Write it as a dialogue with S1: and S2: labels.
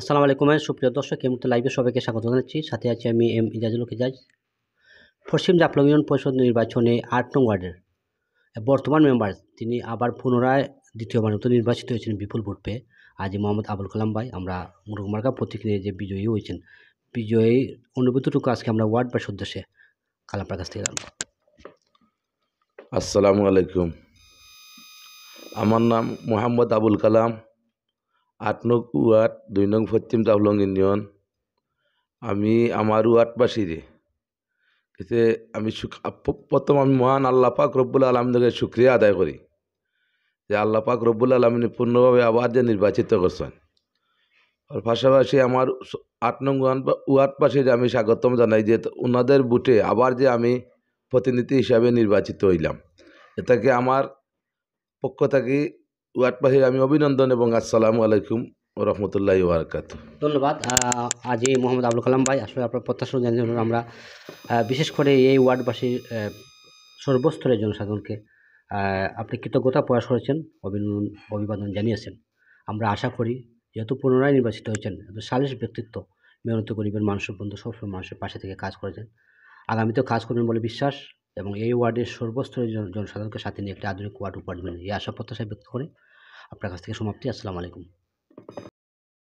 S1: আসসালামু আলাইকুম সুপ্রিয় দর্শক এই মুহূর্তে লাইভে সবাইকে স্বাগত জানাচ্ছি সাথে আছি আমি এম ইজাজুল কেজাজ পশ্চিম জাফলং ইউনিয়ন পরিষদ নির্বাচনে আট নং ওয়ার্ডের বর্তমান মেম্বার তিনি আবার পুনরায় দ্বিতীয়বার মতো নির্বাচিত হয়েছেন বিপুল ভোট পেয়ে আজ মোহাম্মদ আবুল কালাম ভাই আমরা মুরুগমার্কা প্রতীক নিয়ে যে বিজয়ী হয়েছেন বিজয়ী অনুভূতিটুকু আজকে আমরা ওয়ার্ড বা সদস্যে কালামপার কাছ থেকে জানব
S2: আসসালামু আলাইকুম আমার নাম মোহাম্মদ আবুল কালাম আট নং ওয়ার্ড দুই নং পশ্চিম জাবলং ইউনিয়ন আমি আমার ওয়ার্ডবাসীরে এতে আমি প্রথম আমি মহান আল্লাপাক পাক রব্বুল আলমীকে সুক্রিয়া আদায় করি যে আল্লাপাক রব্বুল আলমিনী পূর্ণভাবে আবার যে নির্বাচিত করছেন আর পাশাপাশি আমার আট নং ওয়ার্ডবাসীর আমি স্বাগতম জানাই যে ওনাদের বুটে আবার যে আমি প্রতিনিধি হিসাবে নির্বাচিত হইলাম এটাকে আমার পক্ষ থেকে ওয়াটবাহির আমি অভিনন্দন এবং আসসালামু আলাইকুম রহমতুল্লাহ ওয়ারকাত
S1: ধন্যবাদ আজ এই মোহাম্মদ আবুল কালাম ভাই আসলে আপনার প্রত্যাশা জানিয়ে আমরা বিশেষ করে এই ওয়ার্ডবাসীর সর্বস্তরের জনসাধারণকে আপনি কৃতজ্ঞতা প্রয়াস করেছেন অভিনন্দন অভিবাদন জানিয়েছেন আমরা আশা করি যেহেতু পুনরায় নির্বাচিত হয়েছেন সালিস ব্যক্তিত্ব মেহনত গরিবের মানুষের বন্ধু সবসময় মানুষের পাশে থেকে কাজ করেছেন আগামীতেও কাজ করবেন বলে বিশ্বাস এবং এই ওয়ার্ডের সর্বস্তরের জনসাধারণকে সাথে নিয়ে একটি আধুনিক ওয়ার্ড উপহার দেবেন এই আশা প্রত্যাশা ব্যক্ত করে আপনার কাছ থেকে সমাপ্তি আসসালামু আলাইকুম